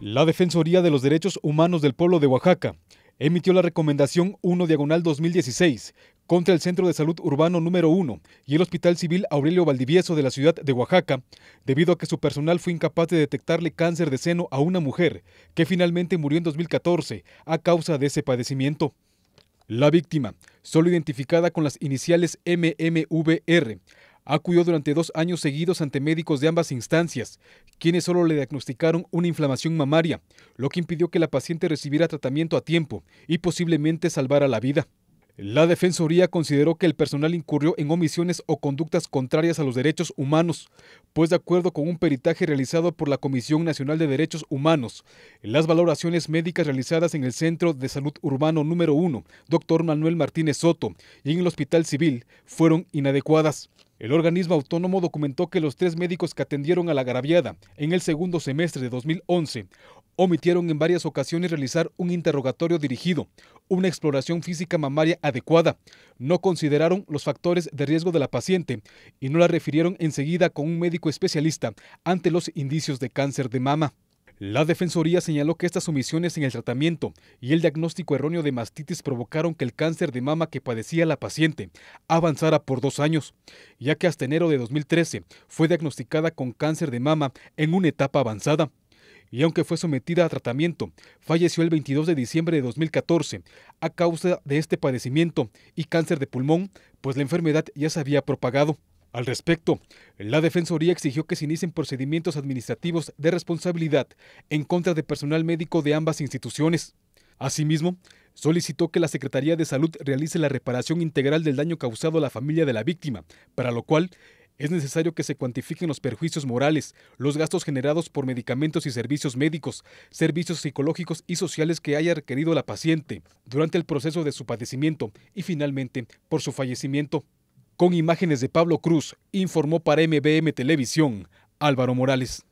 La Defensoría de los Derechos Humanos del Pueblo de Oaxaca emitió la recomendación 1 diagonal 2016 contra el Centro de Salud Urbano número 1 y el Hospital Civil Aurelio Valdivieso de la ciudad de Oaxaca, debido a que su personal fue incapaz de detectarle cáncer de seno a una mujer que finalmente murió en 2014 a causa de ese padecimiento. La víctima, solo identificada con las iniciales MMVR, Acudió durante dos años seguidos ante médicos de ambas instancias, quienes solo le diagnosticaron una inflamación mamaria, lo que impidió que la paciente recibiera tratamiento a tiempo y posiblemente salvara la vida. La Defensoría consideró que el personal incurrió en omisiones o conductas contrarias a los derechos humanos, pues de acuerdo con un peritaje realizado por la Comisión Nacional de Derechos Humanos, las valoraciones médicas realizadas en el Centro de Salud Urbano número 1, Dr. Manuel Martínez Soto, y en el Hospital Civil fueron inadecuadas. El organismo autónomo documentó que los tres médicos que atendieron a la agraviada en el segundo semestre de 2011 omitieron en varias ocasiones realizar un interrogatorio dirigido, una exploración física mamaria adecuada, no consideraron los factores de riesgo de la paciente y no la refirieron enseguida con un médico especialista ante los indicios de cáncer de mama. La Defensoría señaló que estas omisiones en el tratamiento y el diagnóstico erróneo de mastitis provocaron que el cáncer de mama que padecía la paciente avanzara por dos años, ya que hasta enero de 2013 fue diagnosticada con cáncer de mama en una etapa avanzada. Y aunque fue sometida a tratamiento, falleció el 22 de diciembre de 2014 a causa de este padecimiento y cáncer de pulmón, pues la enfermedad ya se había propagado. Al respecto, la Defensoría exigió que se inicien procedimientos administrativos de responsabilidad en contra de personal médico de ambas instituciones. Asimismo, solicitó que la Secretaría de Salud realice la reparación integral del daño causado a la familia de la víctima, para lo cual es necesario que se cuantifiquen los perjuicios morales, los gastos generados por medicamentos y servicios médicos, servicios psicológicos y sociales que haya requerido la paciente durante el proceso de su padecimiento y finalmente por su fallecimiento. Con imágenes de Pablo Cruz, informó para MBM Televisión Álvaro Morales.